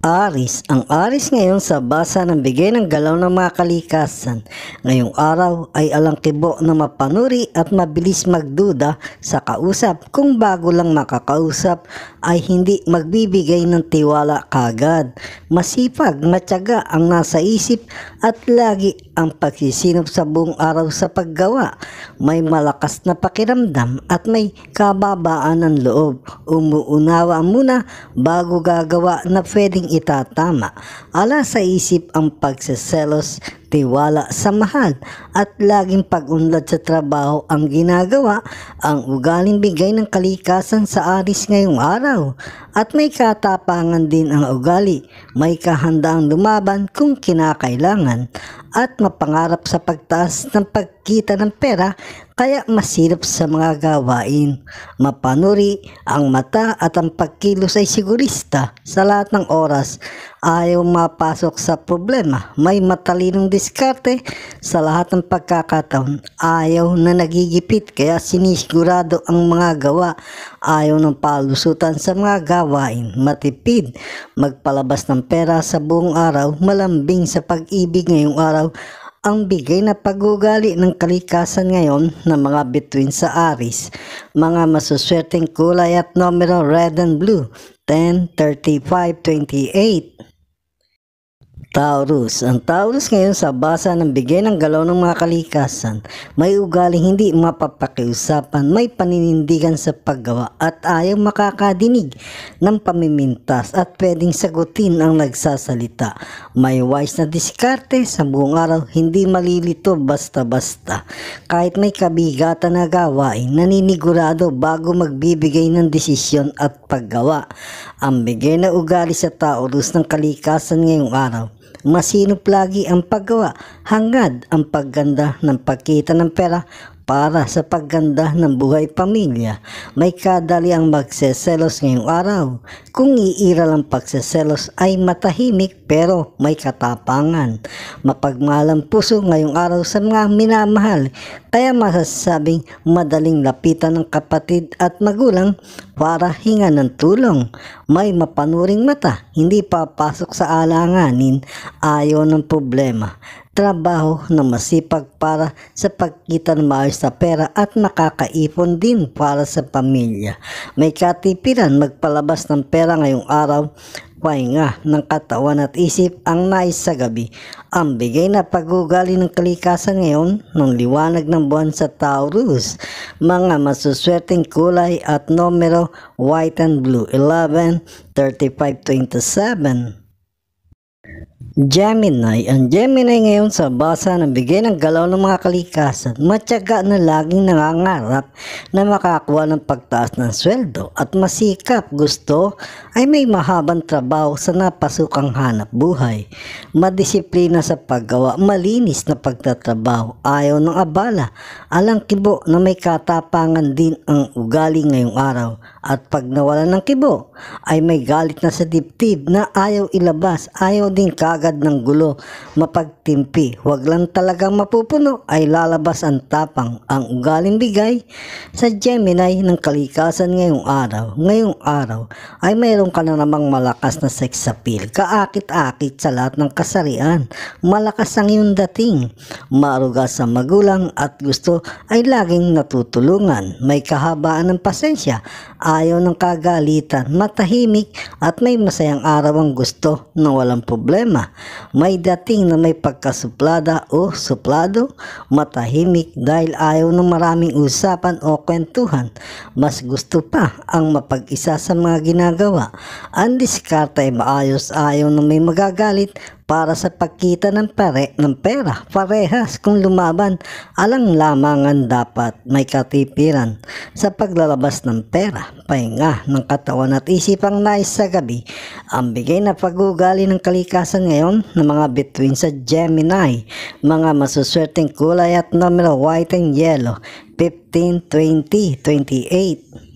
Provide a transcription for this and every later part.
Aris, ang Aris ngayon sa basa ng bigay ng galaw ng mga kalikasan. Ngayong araw ay alangkibo na mapanuri at mabilis magduda sa kausap kung bago lang makakausap ay hindi magbibigay ng tiwala kagad. Masipag, matyaga ang nasa isip at lagi ang pagsisinop sa buong araw sa paggawa. May malakas na pakiramdam at may kababaan ng loob. Umuunawa muna bago gagawa na pwedeng itatama ala sa isip ang pagsaselos tiwala, mahal at laging pag-unlad sa trabaho ang ginagawa ang ugaling bigay ng kalikasan sa aris ngayong araw at may katapangan din ang ugali, may kahandaang lumaban kung kinakailangan at mapangarap sa pagtaas ng pagkita ng pera kaya masilap sa mga gawain. Mapanuri ang mata at ang pagkilos ay sigurista sa lahat ng oras ayaw mapasok sa problema. May matalinong diskarte sa lahat ng pagkakataon. Ayaw na nagigipit kaya sinisigurado ang mga gawa. Ayaw ng palusutan sa mga gawain. Matipid, magpalabas ng pera sa buong araw, malambing sa pag-ibig ngayong araw, ang bigay na pagugali ng kalikasan ngayon ng mga bituin sa Aris, mga masuswerteng kulay at numero red and blue, 10, 35, 28. Taurus. Ang Taurus ngayon sa basa ng bigay ng galaw ng mga kalikasan, may ugali hindi mapapakiusapan, may paninindigan sa paggawa at ayaw makakadinig ng pamimintas at pwedeng sagutin ang nagsasalita. May wise na diskarte sa buong araw, hindi malilito basta-basta. Kahit may kabigatan na gawain, naninigurado bago magbibigay ng desisyon at paggawa. Ang bigay na ugali sa Taurus ng kalikasan ngayong araw Masinop lagi ang paggawa hangad ang pagganda ng pagkita ng pera para sa pagganda ng buhay pamilya, may kadali ang magseselos ngayong araw. Kung iiral ang pagseselos ay matahimik pero may katapangan. Mapagmalang puso ngayong araw sa mga minamahal, kaya masasabing madaling lapitan ng kapatid at magulang para hinga ng tulong. May mapanuring mata, hindi papasok sa alanganin, ayaw ng problema trabaho na masipag para sa pagkita ng maayos na pera at nakakaipon din para sa pamilya. May katipiran magpalabas ng pera ngayong araw pahinga ng katawan at isip ang nais sa gabi. Ang bigay na pagugali ng kalikasan ngayon ng liwanag ng buwan sa Taurus. Mga masuswerteng kulay at numero white and blue 11, 35, 27. Gemini, ang Gemini ngayon sa basa ng bigay ng galaw ng mga kalikasan, matyaga na laging nangangarap na makakuha ng pagtaas ng sweldo at masikap gusto ay may mahabang trabaho sa napasukang hanap buhay. Madisiplina sa paggawa, malinis na pagtatrabaho, ayaw ng abala, alang kibo na may katapangan din ang ugali ngayong araw at pag nawalan ng kibo, ay may galit na sa dibdib na ayaw ilabas, ayaw din kagad ng gulo, mapagtimpi. Huwag lang talagang mapupuno ay lalabas ang tapang, ang ugaling bigay sa Gemini ng kalikasan ngayong araw. Ngayong araw ay mayroon ka na namang malakas na sex appeal, kaakit-akit sa lahat ng kasarian. Malakas ang iyong dating, maruga sa magulang at gusto ay laging natutulungan. May kahabaan ng pasensya ayaw ng kagalitan, matahimik at may masayang araw ang gusto na walang problema. May dating na may pagkasuplada o suplado, matahimik dahil ayaw ng maraming usapan o kwentuhan. Mas gusto pa ang mapag-isa sa mga ginagawa. Ang diskarte ay maayos ayaw na may magagalit para sa pagkita ng, pare ng pera parehas kung lumaban alang lamang ang dapat may katipiran sa paglalabas ng pera, pahinga ng katawan at isipang nais sa gabi ang bigay na pagugali ng kalikasan ngayon ng mga between sa Gemini, mga masuswerteng kulay at numero white and yellow 15, 20, 28.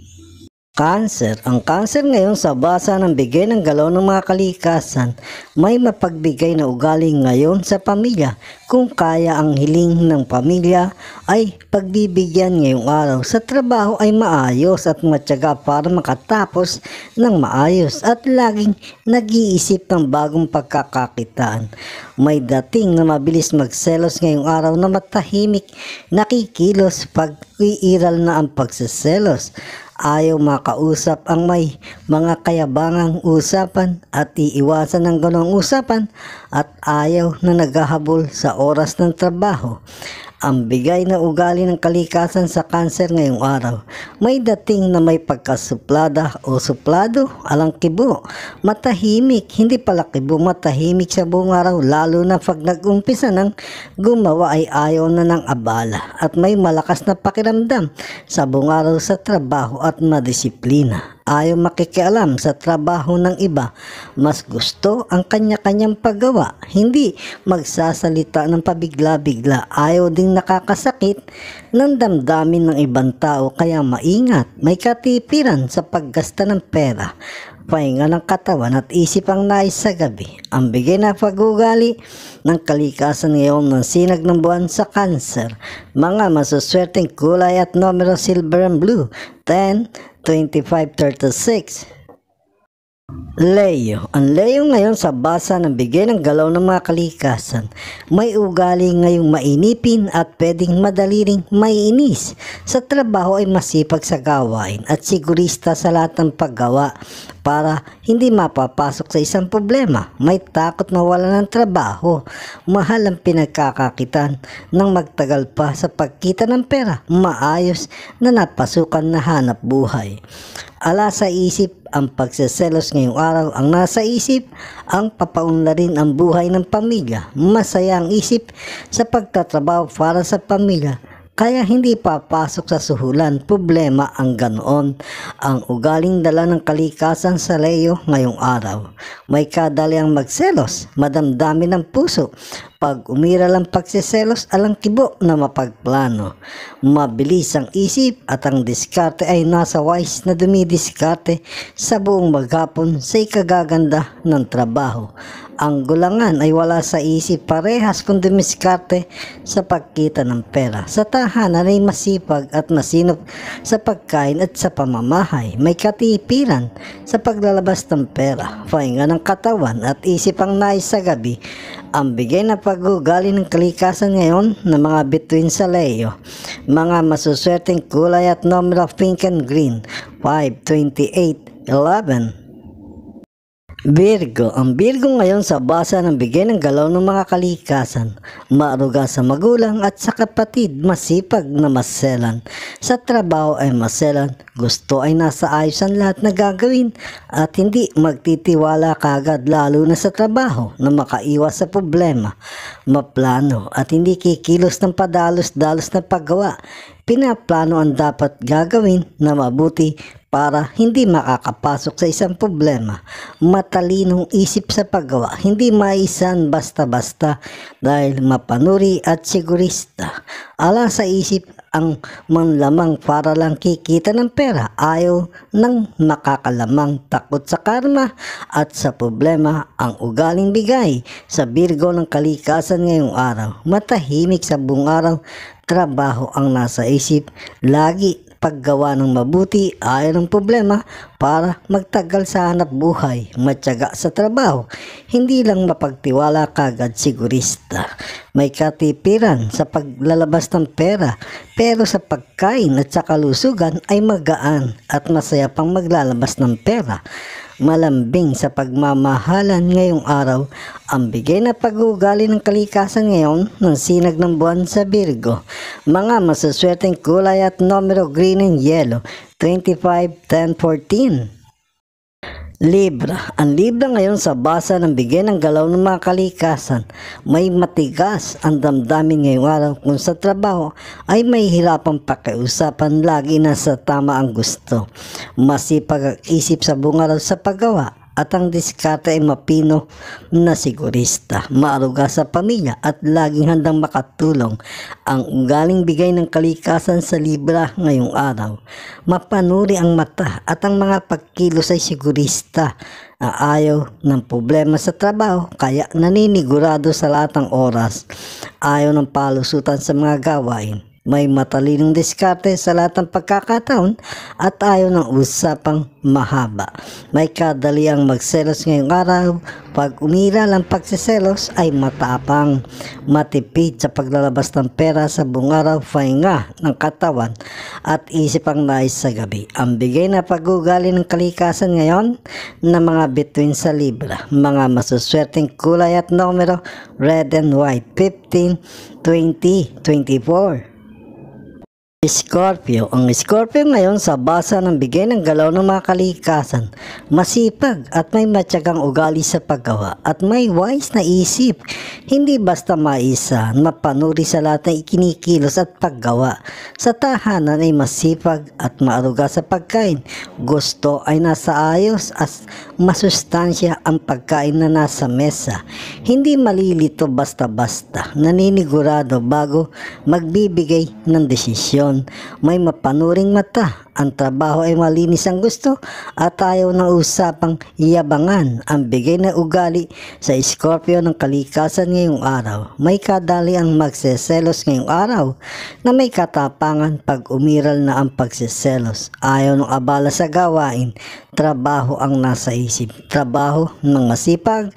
Cancer. Ang cancer ngayon sa basa ng bigay ng galaw ng mga kalikasan, may mapagbigay na ugali ngayon sa pamilya. Kung kaya ang hiling ng pamilya ay pagbibigyan ngayong araw. Sa trabaho ay maayos at matyaga para makatapos ng maayos at laging nag-iisip ng bagong pagkakakitaan. May dating na mabilis magselos ngayong araw na matahimik, nakikilos pag iiral na ang pagseselos ayaw makausap ang may mga kayabangang usapan at iiwasan ang ganong usapan at ayaw na naghahabol sa oras ng trabaho ang bigay na ugali ng kalikasan sa kanser ngayong araw, may dating na may pagkasuplada o suplado, alang kibo, matahimik, hindi pala kibo, matahimik sa buong araw, lalo na pag nag-umpisa ng gumawa ay ayaw na ng abala at may malakas na pakiramdam sa buong araw sa trabaho at madisiplina ayaw makikialam sa trabaho ng iba. Mas gusto ang kanya-kanyang paggawa, hindi magsasalita ng pabigla-bigla. Ayaw ding nakakasakit ng damdamin ng ibang tao kaya maingat, may katipiran sa paggasta ng pera pahinga ng katawan at isip ang nais sa gabi. Ang bigay na pagugali ng kalikasan ngayon ng sinag ng buwan sa cancer. Mga masuswerteng kulay at numero silver and blue. 10, 25.36 Leo Ang Leo ngayon sa basa ng bigay ng galaw ng mga kalikasan. May ugali ngayong mainipin at pwedeng madali ring maiinis. Sa trabaho ay masipag sa gawain at sigurista sa lahat ng paggawa para hindi mapapasok sa isang problema. May takot mawala ng trabaho. Mahal ang pinagkakakitan ng magtagal pa sa pagkita ng pera. Maayos na napasukan na hanap buhay. Ala sa isip ang pagseselos ngayong araw ang nasa isip, ang papaunla rin ang buhay ng pamilya. Masaya ang isip sa pagtatrabaho para sa pamilya kaya hindi papasok sa suhulan, problema ang ganoon. Ang ugaling dala ng kalikasan sa leyo ngayong araw. May kadali magselos, madamdamin ng puso, pag umiral ang pagsiselos, alang kibo na mapagplano. Mabilis ang isip at ang diskarte ay nasa wise na dumidiskarte sa buong maghapon sa ikagaganda ng trabaho. Ang gulangan ay wala sa isip parehas kundi miskarte sa pagkita ng pera. Sa tahanan ay masipag at masinop sa pagkain at sa pamamahay. May katipiran sa paglalabas ng pera. Pahinga ng katawan at isip ang nais sa gabi ang bigay na paggugali ng kalikasan ngayon ng mga bituin sa leyo, mga masuswerteng kulay at numero pink and green, 5, 28, 11, Virgo, ang Virgo ngayon sa basa ng bigay ng galaw ng mga kalikasan, maaruga sa magulang at sa kapatid, masipag na maselan. Sa trabaho ay maselan, gusto ay nasa ayos ang lahat na gagawin at hindi magtitiwala kagad lalo na sa trabaho na makaiwas sa problema, maplano at hindi kikilos ng padalos-dalos na paggawa. Pinaplano ang dapat gagawin na mabuti para hindi makakapasok sa isang problema. Matalinong isip sa paggawa, hindi maisan basta-basta dahil mapanuri at sigurista. Ala sa isip ang manlamang para lang kikita ng pera ayaw ng makakalamang takot sa karma at sa problema ang ugaling bigay sa birgo ng kalikasan ngayong araw. Matahimik sa buong araw, trabaho ang nasa isip, lagi paggawa ng mabuti ayon ng problema para magtagal sa hanap buhay, matyaga sa trabaho, hindi lang mapagtiwala kagad sigurista. May katipiran sa paglalabas ng pera, pero sa pagkain at sa kalusugan ay magaan at masaya pang maglalabas ng pera malambing sa pagmamahalan ngayong araw. Ang bigay na pag-uugali ng kalikasan ngayon ng sinag ng buwan sa Virgo. Mga masaswerteng kulay at numero green and yellow, 25, 10, 14. Libra. Ang Libra ngayon sa basa ng bigay ng galaw ng mga kalikasan, may matigas ang damdamin ngayong araw kung sa trabaho ay may hirapang pakiusapan lagi na sa tama ang gusto. Masipag ang isip sa bungaraw sa paggawa at ang diskarte ay mapino na sigurista, maaruga sa pamilya at laging handang makatulong. Ang ugaling bigay ng kalikasan sa libra ngayong araw. Mapanuri ang mata at ang mga pagkilos ay sigurista. Aayaw ng problema sa trabaho kaya naninigurado sa lahat ng oras. Ayaw ng palusutan sa mga gawain may matalinong diskarte sa lahat ng pagkakataon at ayaw ng usapang mahaba. May kadaliang magselos ngayong araw. Pag umira ng pagsiselos ay matapang, matipid sa paglalabas ng pera sa buong araw, fahinga ng katawan at isip ang nais sa gabi. Ang bigay na pagugali ng kalikasan ngayon na mga between sa Libra, mga masuswerteng kulay at numero red and white 15, 20, 24, Scorpio. Ang Scorpio ngayon sa basa ng bigay ng galaw ng mga kalikasan, masipag at may matyagang ugali sa paggawa at may wise na isip. Hindi basta maisa, mapanuri sa lahat ng ikinikilos at paggawa. Sa tahanan ay masipag at maaruga sa pagkain. Gusto ay nasa ayos at masustansya ang pagkain na nasa mesa. Hindi malilito basta-basta, naninigurado bago magbibigay ng desisyon. May mapanuring mata ang trabaho ay malinis ang gusto at ayaw ng usapang yabangan ang bigay na ugali sa Scorpio ng kalikasan ngayong araw. May kadali ang magseselos ngayong araw na may katapangan pag umiral na ang pagseselos. Ayaw ng abala sa gawain, trabaho ang nasa isip. Trabaho ng masipag,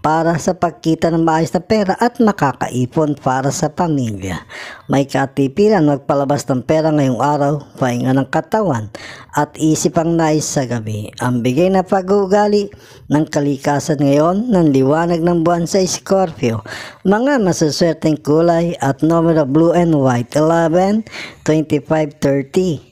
para sa pagkita ng maayos na pera at makakaipon para sa pamilya. May katipiran magpalabas ng pera ngayong araw, pahinga ng katawan at isip ang nais sa gabi. Ang bigay na pag-uugali ng kalikasan ngayon ng liwanag ng buwan sa Scorpio. Mga masuswerteng kulay at numero blue and white 11, 25, 30.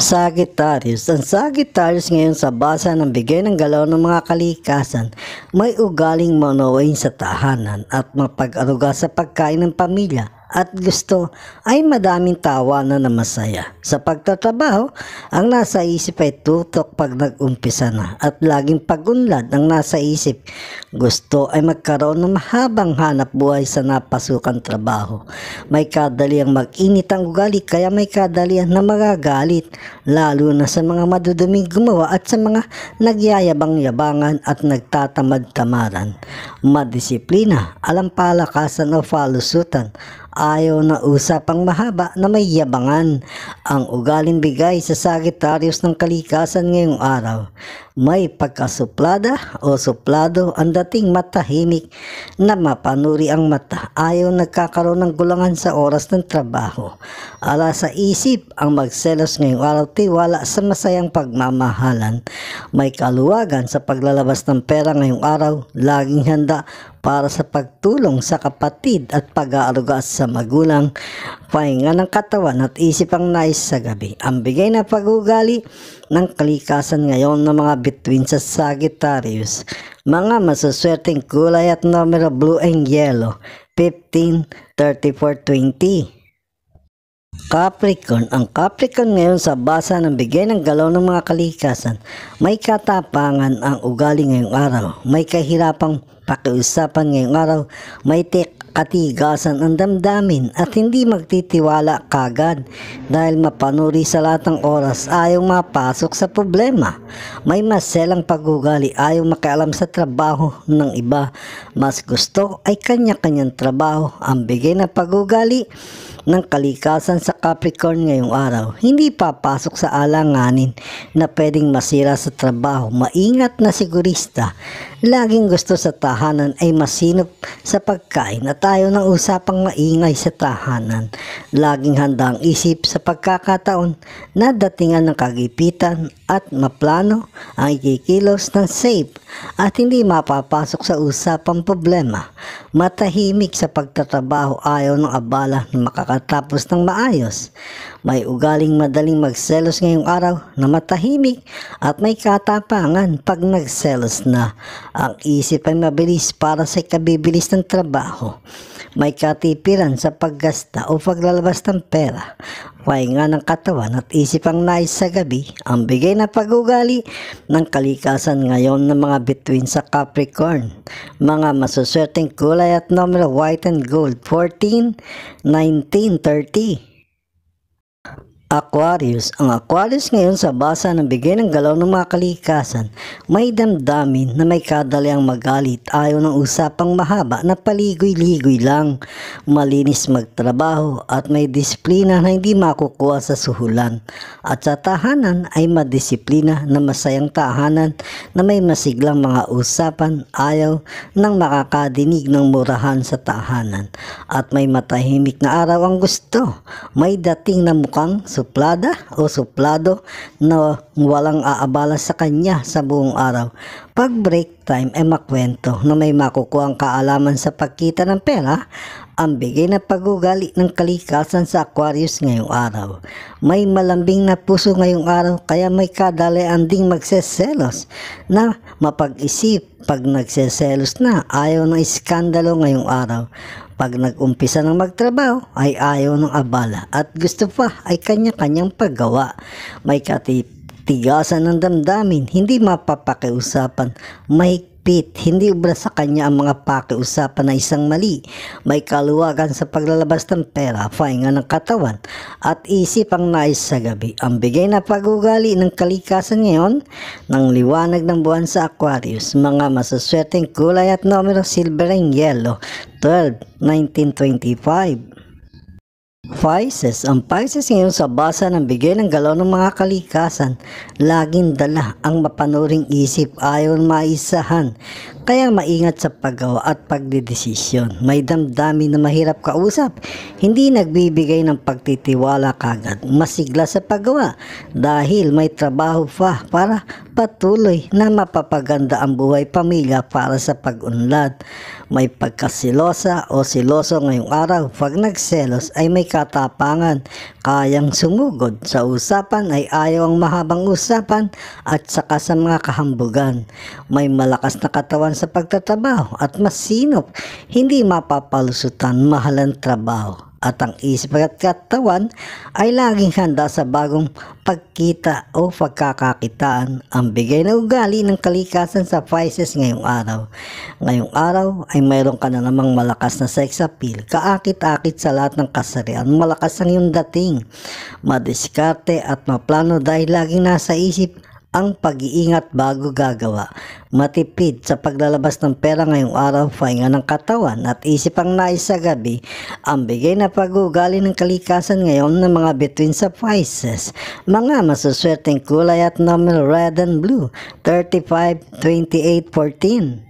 Sagittarius. Ang Sagittarius ngayon sa basa ng bigay ng galaw ng mga kalikasan, may ugaling manawain sa tahanan at mapag-aruga sa pagkain ng pamilya at gusto ay madaming tawa na namasaya. Sa pagtatrabaho, ang nasa isip ay tutok pag nag-umpisa na at laging pagunlad ang nasa isip. Gusto ay magkaroon ng mahabang hanap buhay sa napasukan trabaho. May kadaliang mag-init ang ugali kaya may kadaliang na magagalit lalo na sa mga maduduming gumawa at sa mga nagyayabang-yabangan at nagtatamad-tamaran. Madisiplina, alampalakasan o falusutan ayaw na usapang mahaba na may yabangan ang ugaling bigay sa Sagittarius ng kalikasan ngayong araw may pagkasuplada o suplado ang dating matahimik na mapanuri ang mata ayaw nagkakaroon ng gulangan sa oras ng trabaho. Ala sa isip ang magselos ngayong araw tiwala sa masayang pagmamahalan. May kaluwagan sa paglalabas ng pera ngayong araw, laging handa para sa pagtulong sa kapatid at pag-aaruga sa magulang pahinga ng katawan at isip ang nais sa gabi. Ang bigay na pagugali ng kalikasan ngayon ng mga between sa Sagittarius. Mga masuswerteng kulay at numero blue and yellow, 15, 34, 20. Capricorn. Ang Capricorn ngayon sa basa ng bigay ng galaw ng mga kalikasan. May katapangan ang ugali ngayong araw. May kahirapang pakiusapan ngayong araw. May take katigasan ang damdamin at hindi magtitiwala kagad dahil mapanuri sa latang oras ayaw mapasok sa problema. May maselang pagugali ayaw makialam sa trabaho ng iba. Mas gusto ay kanya-kanyang trabaho ang bigay na pagugali ng kalikasan sa Capricorn ngayong araw. Hindi papasok sa alanganin na pwedeng masira sa trabaho. Maingat na sigurista. Laging gusto sa tahanan ay masinop sa pagkain at tayo ng usapang maingay sa tahanan. Laging handa ang isip sa pagkakataon na datingan ng kagipitan at maplano ang ikikilos ng safe at hindi mapapasok sa usapang problema. Matahimik sa pagtatrabaho ayaw ng abala na makakatapos ng maayos may ugaling madaling magselos ngayong araw na matahimik at may katapangan pag nagselos na. Ang isip ay mabilis para sa kabibilis ng trabaho. May katipiran sa paggasta o paglalabas ng pera. nga ng katawan at isip ang nais sa gabi ang bigay na pag pagugali ng kalikasan ngayon ng mga bituin sa Capricorn. Mga masuswerteng kulay at numero white and gold 14, 19, 30, Aquarius. Ang Aquarius ngayon sa basa ng bigay ng galaw ng mga kalikasan, may damdamin na may kadaliang magalit ayaw ng usapang mahaba na paligoy-ligoy lang, malinis magtrabaho at may disiplina na hindi makukuha sa suhulan. At sa tahanan ay madisiplina na masayang tahanan na may masiglang mga usapan ayaw ng makakadinig ng murahan sa tahanan. At may matahimik na araw ang gusto, may dating na mukhang suplada o suplado na walang aabala sa kanya sa buong araw. Pag break time ay eh, makwento na may makukuha ang kaalaman sa pagkita ng pera, ang bigay na pagugali ng kalikasan sa Aquarius ngayong araw. May malambing na puso ngayong araw kaya may kadalayan ding magseselos na mapag-isip pag nagseselos na ayaw ng iskandalo ngayong araw. Kapag nag-umpisa ng magtrabaho ay ayaw ng abala at gusto pa ay kanya-kanyang paggawa. May katip ng damdamin, hindi mapapakiusapan, may higpit. Hindi ubra sa kanya ang mga pakiusapan na isang mali. May kaluwagan sa paglalabas ng pera, pahinga ng katawan, at isip ang nais sa gabi. Ang bigay na pagugali ng kalikasan ngayon, ng liwanag ng buwan sa Aquarius, mga masaswerteng kulay at numero silver and yellow, 12, 1925. Vices, ang pagsisingil sa basa ng bigay ng galaw ng mga kalikasan, laging dala ang mapanuring isip ayon maisahan. Kayang maingat sa paggawa at pagdidesisyon. May damdamin na mahirap kausap. Hindi nagbibigay ng pagtitiwala kagad. Masigla sa paggawa dahil may trabaho pa para patuloy na mapapaganda ang buhay pamilya para sa pag-unlad. May pagkasilosa o siloso ngayong araw. Pag nagselos ay may katapangan. Kayang sumugod sa usapan ay ayaw ang mahabang usapan at saka sa mga kahambugan. May malakas na katawan kaisipan sa pagtatrabaho at masinop, hindi mapapalusutan mahalang trabaho at ang isip at katawan ay laging handa sa bagong pagkita o pagkakakitaan ang bigay na ugali ng kalikasan sa Pisces ngayong araw. Ngayong araw ay mayroon ka na namang malakas na sex appeal, kaakit-akit sa lahat ng kasarian, malakas ang iyong dating, madiskarte at maplano dahil laging nasa isip ang pag-iingat bago gagawa. Matipid sa paglalabas ng pera ngayong araw, pahinga ng katawan at isip ang nais sa gabi, ang bigay na pag-ugali ng kalikasan ngayon ng mga between sa Mga masuswerteng kulay at number red and blue, 35, 28, 14.